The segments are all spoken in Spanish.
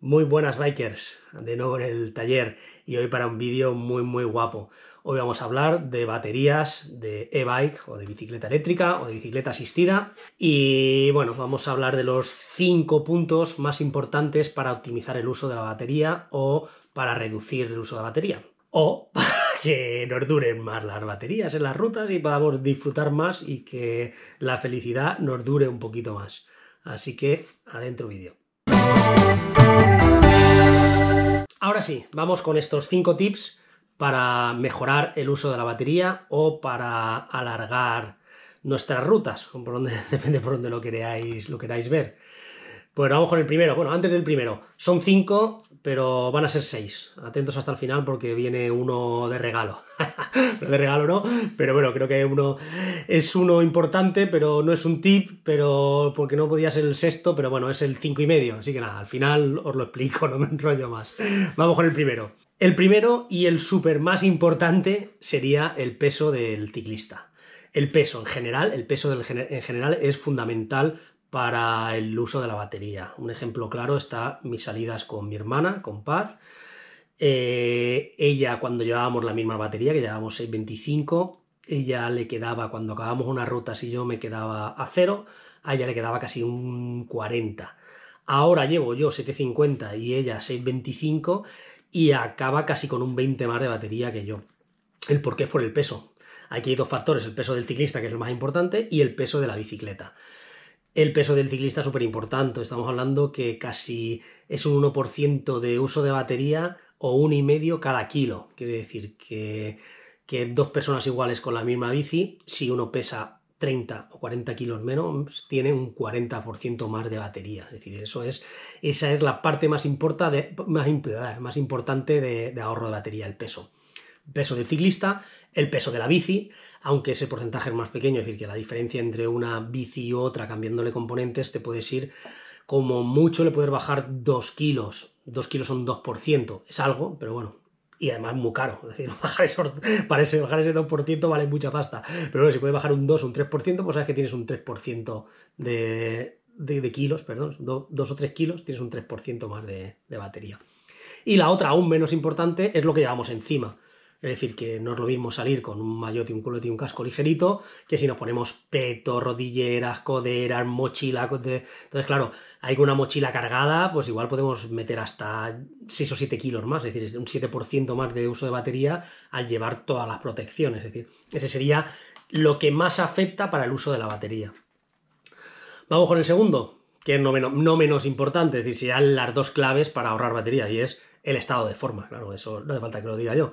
Muy buenas bikers, de nuevo en el taller y hoy para un vídeo muy muy guapo. Hoy vamos a hablar de baterías de e-bike o de bicicleta eléctrica o de bicicleta asistida y bueno, vamos a hablar de los 5 puntos más importantes para optimizar el uso de la batería o para reducir el uso de la batería o para que nos duren más las baterías en las rutas y podamos disfrutar más y que la felicidad nos dure un poquito más. Así que adentro vídeo. Ahora sí, vamos con estos 5 tips para mejorar el uso de la batería o para alargar nuestras rutas, por depende por dónde lo queráis, lo queráis ver. Bueno, pues vamos con el primero. Bueno, antes del primero. Son cinco, pero van a ser seis. Atentos hasta el final porque viene uno de regalo. de regalo no, pero bueno, creo que uno es uno importante, pero no es un tip, pero porque no podía ser el sexto, pero bueno, es el cinco y medio. Así que nada, al final os lo explico, no me enrollo más. Vamos con el primero. El primero y el súper más importante sería el peso del ciclista. El peso en general, el peso en general es fundamental para el uso de la batería. Un ejemplo claro está mis salidas con mi hermana, con Paz. Eh, ella cuando llevábamos la misma batería, que llevábamos 625, ella le quedaba, cuando acabábamos una ruta, si yo me quedaba a cero, a ella le quedaba casi un 40. Ahora llevo yo 750 y ella 625 y acaba casi con un 20 más de batería que yo. El por qué es por el peso. Aquí hay dos factores, el peso del ciclista, que es lo más importante, y el peso de la bicicleta el peso del ciclista es súper importante. Estamos hablando que casi es un 1% de uso de batería o 1,5 y medio cada kilo. Quiere decir que, que, dos personas iguales con la misma bici, si uno pesa 30 o 40 kilos menos, tiene un 40% más de batería. Es decir, eso es, esa es la parte más, importa más, importante de, de ahorro de batería, el peso. peso del ciclista, el peso de la bici, aunque ese porcentaje es más pequeño, es decir, que la diferencia entre una bici y otra cambiándole componentes te puedes ir como mucho le puedes bajar 2 kilos, 2 kilos son 2%, es algo, pero bueno, y además muy caro. Es decir, bajar, ese, bajar ese 2% vale mucha pasta. Pero bueno, si puedes bajar un 2 un 3%, pues sabes que tienes un 3% de, ciento de, kilos, perdón, dos o 3 kilos, tienes un 3% más de, batería. Y la otra, aún menos importante, es lo que llevamos encima. Es decir, que no es lo mismo salir con un mayote, un culote y un casco ligerito que si nos ponemos peto, rodilleras, coderas, mochila. Entonces, claro, hay una mochila cargada, pues igual podemos meter hasta 6 o 7 kilos más, es decir, es un 7% más de uso de batería al llevar todas las protecciones. Es decir, ese sería lo que más afecta para el uso de la batería. Vamos con el segundo, que es no menos, importante, es decir, serían las dos claves para ahorrar batería y es el estado de forma, claro, eso no hace falta que lo diga yo.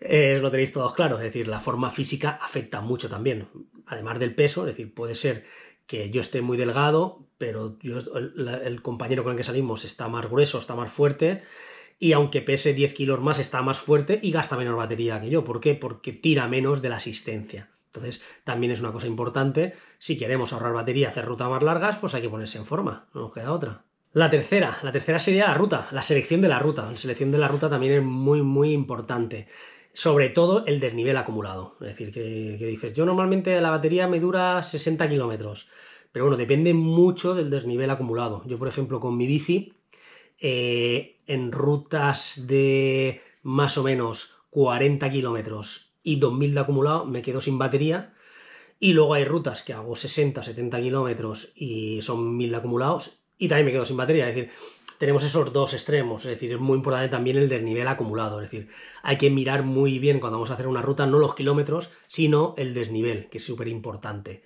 Eh, lo tenéis todos claro, es decir, la forma física afecta mucho también, además del peso, es decir, puede ser que yo esté muy delgado, pero yo, el, compañero con el que salimos está más grueso, está más fuerte, y aunque pese 10 kilos más, está más fuerte y gasta menos batería que yo. ¿Por qué? Porque tira menos de la asistencia. Entonces, también es una cosa importante, si queremos ahorrar batería, hacer rutas más largas, pues hay que ponerse en forma, no nos queda otra. La tercera, la tercera sería la ruta, la selección de la ruta. La selección de la ruta también es muy, muy importante. Sobre todo el desnivel acumulado. Es decir, que, dices, yo normalmente la batería me dura 60 kilómetros. Pero bueno, depende mucho del desnivel acumulado. Yo, por ejemplo, con mi bici, eh, en rutas de más o menos 40 kilómetros y 2000 de acumulado, me quedo sin batería. Y luego hay rutas que hago 60, 70 kilómetros y son 1000 de acumulados y también me quedo sin batería. Es decir, tenemos esos dos extremos, es decir, es muy importante también el desnivel acumulado, es decir, hay que mirar muy bien cuando vamos a hacer una ruta, no los kilómetros, sino el desnivel, que es súper importante.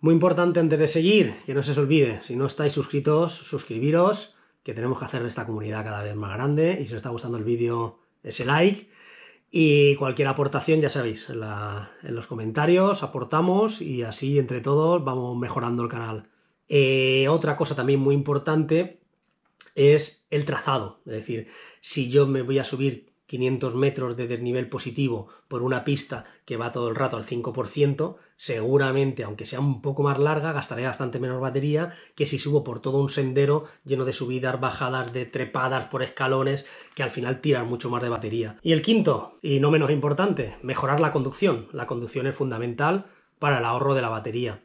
Muy importante antes de seguir, que no se os olvide, si no estáis suscritos, suscribiros, que tenemos que hacer esta comunidad cada vez más grande, y si os está gustando el vídeo, ese like, y cualquier aportación, ya sabéis, en los comentarios aportamos y así entre todos vamos mejorando el canal. Eh, otra cosa también muy importante es el trazado. Es decir, si yo me voy a subir 500 metros de desnivel positivo por una pista que va todo el rato al 5%, seguramente, aunque sea un poco más larga, gastaré bastante menos batería que si subo por todo un sendero lleno de subidas, bajadas, de trepadas por escalones, que al final tiran mucho más de batería. Y el quinto, y no menos importante, mejorar la conducción. La conducción es fundamental para el ahorro de la batería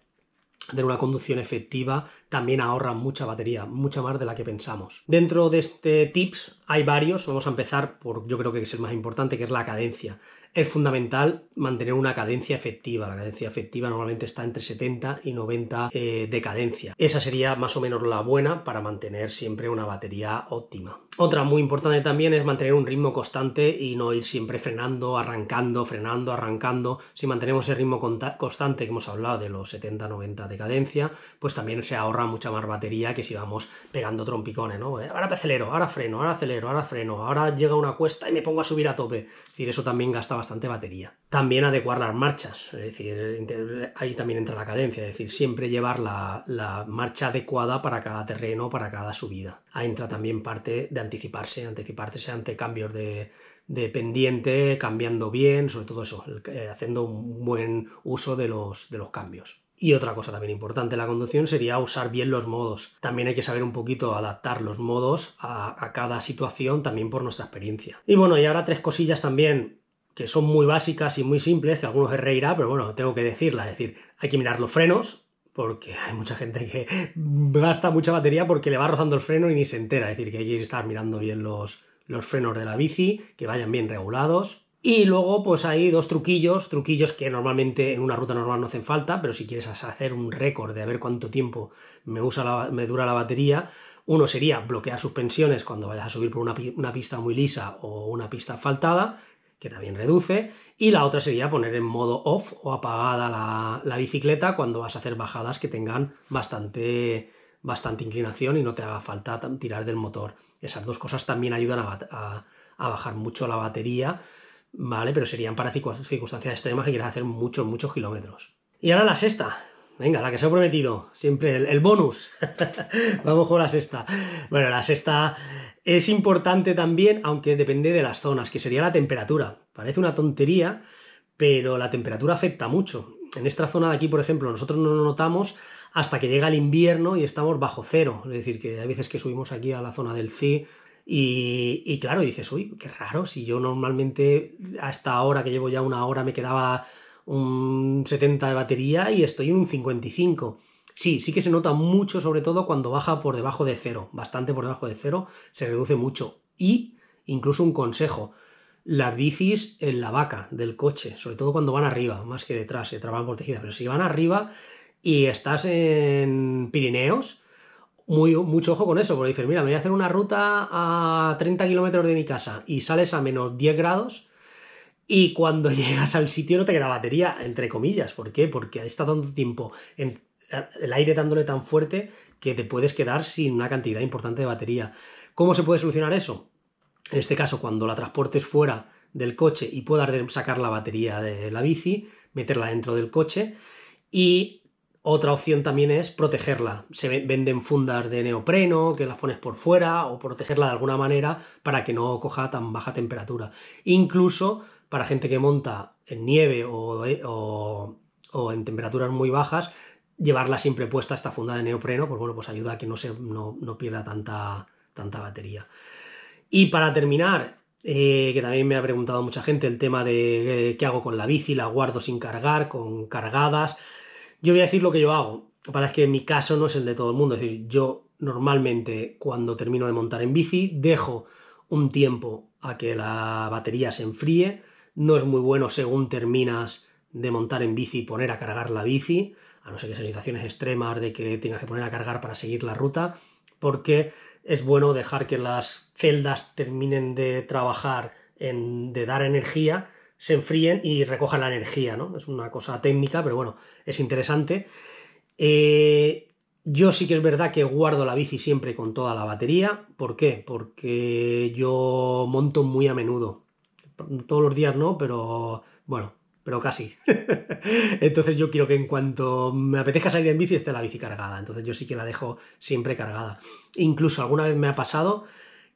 de una conducción efectiva también ahorra mucha batería, mucha más de la que pensamos. Dentro de este tips hay varios, vamos a empezar por yo creo que es el más importante, que es la cadencia es fundamental mantener una cadencia efectiva. La cadencia efectiva normalmente está entre 70 y 90 eh, de cadencia. Esa sería más o menos la buena para mantener siempre una batería óptima. Otra muy importante también es mantener un ritmo constante y no ir siempre frenando, arrancando, frenando, arrancando. Si mantenemos el ritmo constante que hemos hablado de los 70-90 de cadencia, pues también se ahorra mucha más batería que si vamos pegando trompicones, ¿no? Eh, ahora acelero, ahora freno, ahora acelero, ahora freno, ahora llega una cuesta y me pongo a subir a tope. Es decir, eso también gasta bastante batería. También adecuar las marchas, es decir, ahí también entra la cadencia, es decir, siempre llevar la, marcha adecuada para cada terreno, para cada subida. Ahí entra también parte de anticiparse, anticiparse ante cambios de, pendiente, cambiando bien, sobre todo eso, eh, haciendo un buen uso de los, de los cambios. Y otra cosa también importante en la conducción sería usar bien los modos. También hay que saber un poquito adaptar los modos a, a, cada situación también por nuestra experiencia. Y bueno, y ahora tres cosillas también que son muy básicas y muy simples, que algunos se reirá, ah, pero bueno, tengo que decirla. Es decir, hay que mirar los frenos, porque hay mucha gente que gasta mucha batería porque le va rozando el freno y ni se entera. Es decir, que hay que estar mirando bien los, los frenos de la bici, que vayan bien regulados. Y luego, pues hay dos truquillos, truquillos que normalmente en una ruta normal no hacen falta, pero si quieres hacer un récord de a ver cuánto tiempo me, usa la, me dura la batería, uno sería bloquear suspensiones cuando vayas a subir por una, una pista muy lisa o una pista asfaltada, que también reduce, y la otra sería poner en modo off o apagada la, bicicleta cuando vas a hacer bajadas que tengan bastante, bastante inclinación y no te haga falta tirar del motor. Esas dos cosas también ayudan a, bajar mucho la batería, ¿vale? Pero serían para circunstancias extremas que quieras hacer muchos, muchos kilómetros. Y ahora la sexta, Venga, la que se ha prometido. Siempre el, bonus. Vamos con la sexta. Bueno, la sexta es importante también, aunque depende de las zonas, que sería la temperatura. Parece una tontería, pero la temperatura afecta mucho. En esta zona de aquí, por ejemplo, nosotros no lo notamos hasta que llega el invierno y estamos bajo cero. Es decir, que hay veces que subimos aquí a la zona del C y, y claro, dices, uy, qué raro, si yo normalmente hasta ahora que llevo ya una hora me quedaba un 70 de batería y estoy en un 55. Sí, sí que se nota mucho, sobre todo cuando baja por debajo de cero, bastante por debajo de cero, se reduce mucho. Y incluso un consejo, las bicis en la vaca del coche, sobre todo cuando van arriba, más que detrás, se traban tejida, pero si van arriba y estás en Pirineos, muy, mucho ojo con eso, porque dices, mira, me voy a hacer una ruta a 30 kilómetros de mi casa y sales a menos 10 grados, y cuando llegas al sitio no te queda batería, entre comillas. ¿Por qué? Porque está tanto tiempo en el aire dándole tan fuerte que te puedes quedar sin una cantidad importante de batería. ¿Cómo se puede solucionar eso? En este caso, cuando la transportes fuera del coche y puedas sacar la batería de la bici, meterla dentro del coche. Y otra opción también es protegerla. Se venden fundas de neopreno que las pones por fuera o protegerla de alguna manera para que no coja tan baja temperatura. Incluso para gente que monta en nieve eh, o, en temperaturas muy bajas, llevarla siempre puesta esta funda de neopreno, pues bueno, pues ayuda a que no, se, pierda tanta, tanta batería. Y para terminar, eh, que también me ha preguntado mucha gente el tema de eh, qué hago con la bici, la guardo sin cargar, con cargadas. Yo voy a decir lo que yo hago. Para que mi caso no es el de todo el mundo. Es decir, yo normalmente cuando termino de montar en bici dejo un tiempo a que la batería se enfríe no es muy bueno según terminas de montar en bici poner a cargar la bici, a no ser que sean situaciones extremas de que tengas que poner a cargar para seguir la ruta, porque es bueno dejar que las celdas terminen de trabajar, en, de dar energía, se enfríen y recojan la energía, ¿no? Es una cosa técnica, pero bueno, es interesante. Eh, yo sí que es verdad que guardo la bici siempre con toda la batería. ¿Por qué? Porque yo monto muy a menudo todos los días no, pero bueno, pero casi. Entonces yo quiero que en cuanto me apetezca salir en bici esté la bici cargada. Entonces yo sí que la dejo siempre cargada. Incluso alguna vez me ha pasado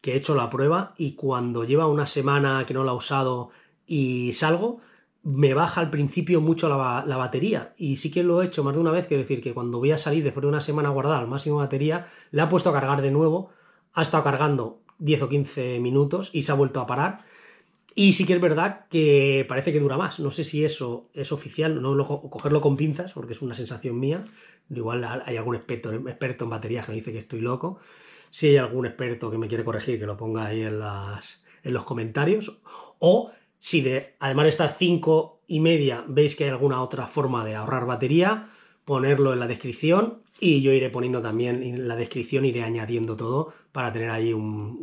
que he hecho la prueba y cuando lleva una semana que no la he usado y salgo, me baja al principio mucho la, batería. Y sí que lo he hecho más de una vez, quiero decir que cuando voy a salir después de una semana a guardar al máximo batería, la he puesto a cargar de nuevo, ha estado cargando 10 o 15 minutos y se ha vuelto a parar y sí que es verdad que parece que dura más. No sé si eso es oficial, no lo, cogerlo con pinzas, porque es una sensación mía. Igual hay algún experto, experto en baterías que me dice que estoy loco. Si hay algún experto que me quiere corregir, que lo ponga ahí en, los comentarios. O si de, además de estar 5 y media veis que hay alguna otra forma de ahorrar batería, ponerlo en la descripción y yo iré poniendo también en la descripción, iré añadiendo todo para tener ahí un,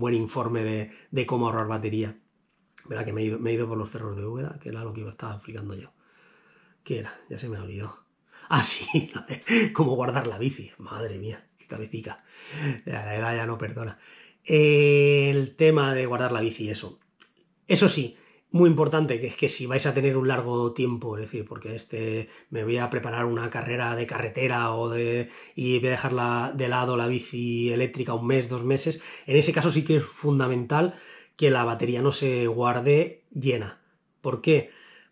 buen informe de cómo ahorrar batería. Verá que me he, ido, por los cerros de Úbeda, que era lo que estaba explicando yo. ¿Qué era? Ya se me ha olvidado. Ah, sí, cómo guardar la bici. Madre mía, qué cabecita. La edad ya no perdona. El tema de guardar la bici, eso. Eso sí, muy importante, que es que si vais a tener un largo tiempo, es decir, porque este me voy a preparar una carrera de carretera o de. y voy a dejarla de lado la bici eléctrica un mes, dos meses, en ese caso sí que es fundamental que la batería no se guarde llena. ¿Por qué?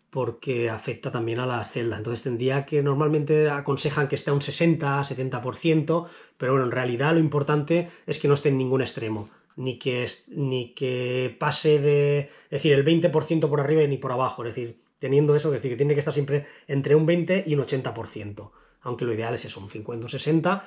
Porque afecta también a la celda Entonces tendría que normalmente aconsejan que esté a un 60-70%, pero bueno, en realidad lo importante es que no esté en ningún extremo. Ni que, ni que pase de, es decir, el 20% por arriba ni por abajo. Es decir, teniendo eso, es decir, que tiene que estar siempre entre un 20 y un 80%. Aunque lo ideal es eso, un 50 60%.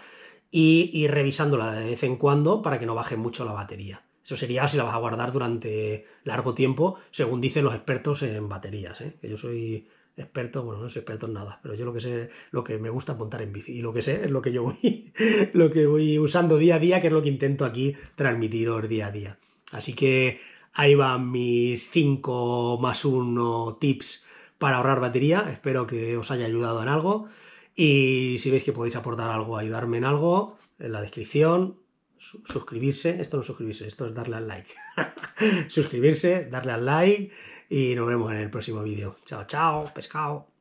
y revisándola de vez en cuando para que no baje mucho la batería. Eso sería si la vas a guardar durante largo tiempo, según dicen los expertos en baterías. ¿eh? Que yo soy experto, bueno, no soy experto en nada, pero yo lo que sé, lo que me gusta montar en bici y lo que sé es lo que yo voy, lo que voy usando día a día, que es lo que intento aquí transmitiros día a día. Así que ahí van mis 5 más 1 tips para ahorrar batería. Espero que os haya ayudado en algo. Y si veis que podéis aportar algo, ayudarme en algo, en la descripción, suscribirse. Esto no es suscribirse, esto es darle al like. suscribirse, darle al like y nos vemos en el próximo vídeo. Chao, chao, pescado.